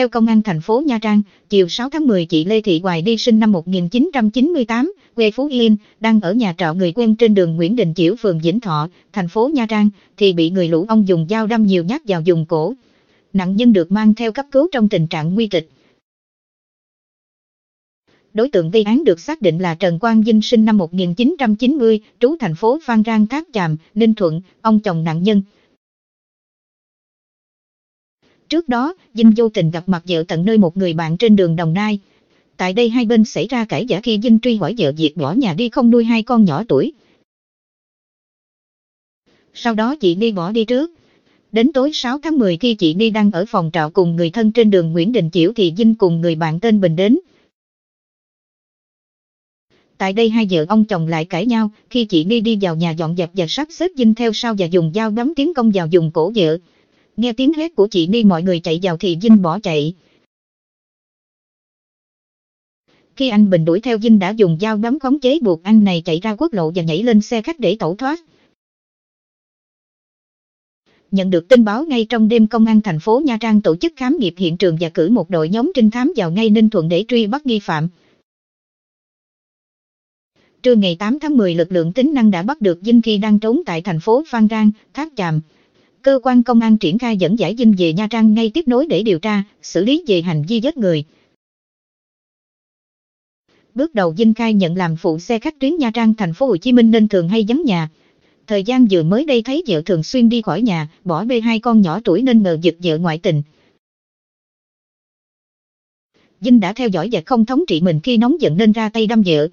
Theo Công an thành phố Nha Trang, chiều 6 tháng 10 chị Lê Thị Hoài đi sinh năm 1998, quê Phú Yên, đang ở nhà trọ người quen trên đường Nguyễn Đình Chiểu phường Vĩnh Thọ, thành phố Nha Trang, thì bị người lũ ông dùng dao đâm nhiều nhát vào vùng cổ. Nạn nhân được mang theo cấp cứu trong tình trạng nguy kịch. Đối tượng gây án được xác định là Trần Quang Vinh sinh năm 1990, trú thành phố Phan Rang Tháp Chàm, Ninh Thuận, ông chồng nạn nhân. Trước đó, Dinh vô tình gặp mặt vợ tận nơi một người bạn trên đường Đồng Nai. Tại đây hai bên xảy ra cãi giả khi Dinh truy hỏi vợ việc bỏ nhà đi không nuôi hai con nhỏ tuổi. Sau đó chị Ni bỏ đi trước. Đến tối 6 tháng 10 khi chị Ni đang ở phòng trọ cùng người thân trên đường Nguyễn Đình Chiểu thì Dinh cùng người bạn tên Bình đến. Tại đây hai vợ ông chồng lại cãi nhau, khi chị Ni đi vào nhà dọn dẹp và sắp xếp Dinh theo sau và dùng dao bấm tiến công vào dùng cổ vợ. Nghe tiếng hét của chị đi mọi người chạy vào thì Vinh bỏ chạy. Khi anh Bình đuổi theo Vinh đã dùng dao bấm khống chế buộc anh này chạy ra quốc lộ và nhảy lên xe khách để tẩu thoát. Nhận được tin báo ngay trong đêm công an thành phố Nha Trang tổ chức khám nghiệm hiện trường và cử một đội nhóm trinh thám vào ngay Ninh Thuận để truy bắt nghi phạm. Trưa ngày 8 tháng 10 lực lượng tính năng đã bắt được Vinh khi đang trốn tại thành phố Phan Rang, Tháp Chàm cơ quan công an triển khai dẫn giải dinh về Nha Trang ngay tiếp nối để điều tra, xử lý về hành vi giết người. Bước đầu Dinh khai nhận làm phụ xe khách tuyến Nha Trang thành phố Hồ Chí Minh nên thường hay vắng nhà. Thời gian vừa mới đây thấy vợ thường xuyên đi khỏi nhà, bỏ bê hai con nhỏ tuổi nên ngờ giật vợ ngoại tình. Dinh đã theo dõi và không thống trị mình khi nóng giận nên ra tay đâm vợ.